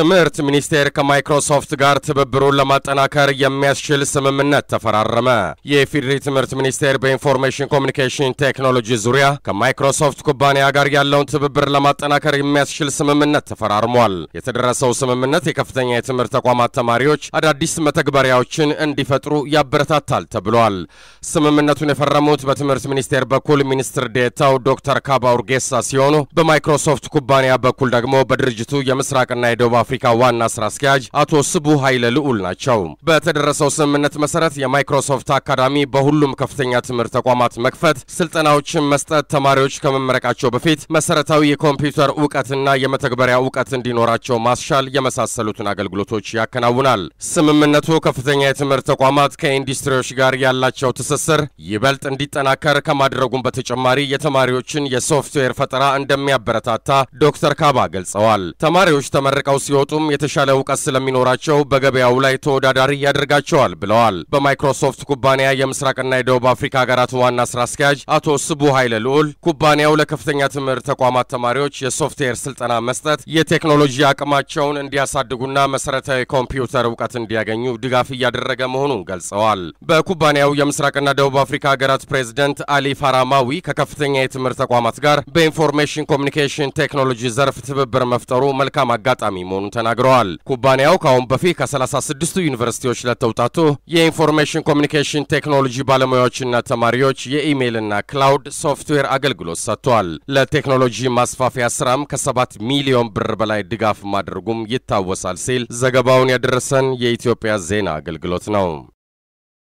ትምህርት ሚኒስቴር ከማይክሮሶፍት ጋር ትብብሩን ለማጠናከር የሚያስችል ስምምነት ተፈራረመ። የኢፌዴሪ ትምህርት ሚኒስቴር በኢንፎርሜሽን ኮሚኒኬሽን ቴክኖሎጂ ዙሪያ ከማይክሮሶፍት ኩባንያ ጋር ያለውን ትብብር ለማጠናከር የሚያስችል ስምምነት ተፈራርሟል። የተደረሰው ስምምነት የከፍተኛ የትምህርት ተቋማት ተማሪዎች አዳዲስ መተግበሪያዎችን እንዲፈጥሩ ያበረታታል ተብሏል። ስምምነቱን የፈረሙት በትምህርት ሚኒስቴር በኩል ሚኒስትር ዴታው ዶክተር ካባ ኡርጌሳ ሲሆኑ በማይክሮሶፍት ኩባንያ በኩል ደግሞ በድርጅቱ የምስራቅና የደቡብ አፍሪካ ዋና ስራ አስኪያጅ አቶ ስቡ ኃይለ ልዑል ናቸው። በተደረሰው ስምምነት መሰረት የማይክሮሶፍት አካዳሚ በሁሉም ከፍተኛ ትምህርት ተቋማት መክፈት፣ ስልጠናዎችን መስጠት፣ ተማሪዎች ከመመረቃቸው በፊት መሰረታዊ የኮምፒውተር እውቀትና የመተግበሪያ እውቀት እንዲኖራቸው ማስቻል የመሳሰሉትን አገልግሎቶች ያከናውናል። ስምምነቱ ከፍተኛ የትምህርት ተቋማት ከኢንዱስትሪዎች ጋር ያላቸው ትስስር ይበልጥ እንዲጠናከር ከማድረጉም በተጨማሪ የተማሪዎችን የሶፍትዌር ፈጠራ እንደሚያበረታታ ዶክተር ካባ ገልጸዋል። ተማሪዎች ተመርቀው ሲወጡም የተሻለ እውቀት ስለሚኖራቸው በገበያው ላይ ተወዳዳሪ ያደርጋቸዋል ብለዋል። በማይክሮሶፍት ኩባንያ የምስራቅና የደቡብ አፍሪካ ሀገራት ዋና ስራ አስኪያጅ አቶ ስቡ ኃይለ ልዑል ኩባንያው ለከፍተኛ ትምህርት ተቋማት ተማሪዎች የሶፍትዌር ስልጠና መስጠት የቴክኖሎጂ አቅማቸውን እንዲያሳድጉና መሰረታዊ ኮምፒውተር እውቀት እንዲያገኙ ድጋፍ እያደረገ መሆኑን ገልጸዋል። በኩባንያው የምስራቅና ደቡብ አፍሪካ ሀገራት ፕሬዚደንት አሊ ፋራማዊ ከከፍተኛ የትምህርት ተቋማት ጋር በኢንፎርሜሽን ኮሚኒኬሽን ቴክኖሎጂ ዘርፍ ትብብር መፍጠሩ መልካም አጋጣሚ መሆኑ መሆኑን ተናግረዋል። ኩባንያው ከአሁን በፊት ከ 36 ዩኒቨርሲቲዎች ለተውጣቱ የኢንፎርሜሽን ኮሚኒኬሽን ቴክኖሎጂ ባለሙያዎችና ተማሪዎች የኢሜይልና ክላውድ ሶፍትዌር አገልግሎት ሰጥቷል። ለቴክኖሎጂ ማስፋፊያ ስራም ከ7 ሚሊዮን ብር በላይ ድጋፍ ማድረጉም ይታወሳል ሲል ዘገባውን ያደረሰን የኢትዮጵያ ዜና አገልግሎት ነው።